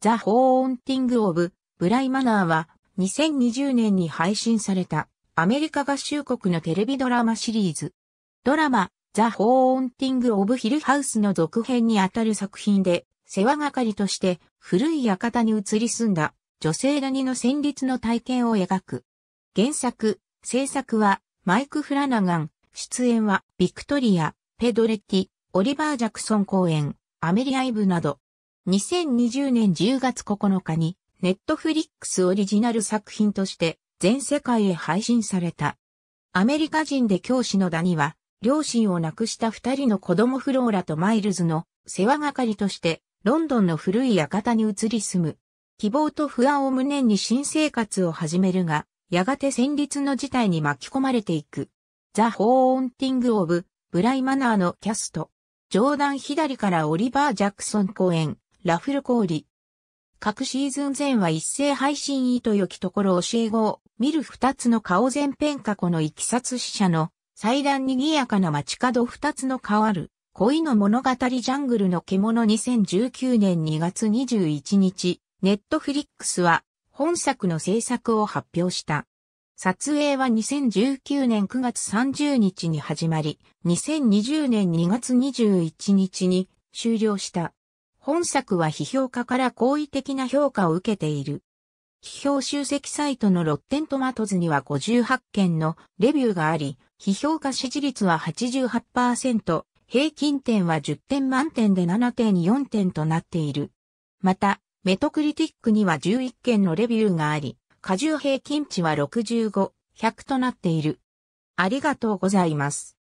The Haunting of Bly Manor は2020年に配信されたアメリカ合衆国のテレビドラマシリーズ。ドラマ The Haunting of Hill House の続編にあたる作品で世話係として古い館に移り住んだ女性谷の戦慄の体験を描く。原作、制作はマイク・フラナガン、出演はビクトリア、ペドレッティ、オリバー・ジャクソン公演、アメリア・イブなど。2020年10月9日に、ネットフリックスオリジナル作品として全世界へ配信された。アメリカ人で教師のダニは、両親を亡くした二人の子供フローラとマイルズの世話係として、ロンドンの古い館に移り住む。希望と不安を胸に新生活を始めるが、やがて戦慄の事態に巻き込まれていく。ザ・ホーンティング・オブ・ブライ・マナーのキャスト。ジョーダン左からオリバー・ジャクソン公演。ラフル氷。各シーズン前は一斉配信意図良きところ教え子を見る二つの顔前編過去のいきさつ死者の祭壇賑やかな街角二つの変わる恋の物語ジャングルの獣2019年2月21日、ネットフリックスは本作の制作を発表した。撮影は2019年9月30日に始まり、2020年2月21日に終了した。本作は批評家から好意的な評価を受けている。批評集積サイトのロッテントマトズには58件のレビューがあり、批評家支持率は88%、平均点は10点満点で7.4点となっている。また、メトクリティックには11件のレビューがあり、過重平均値は65、100となっている。ありがとうございます。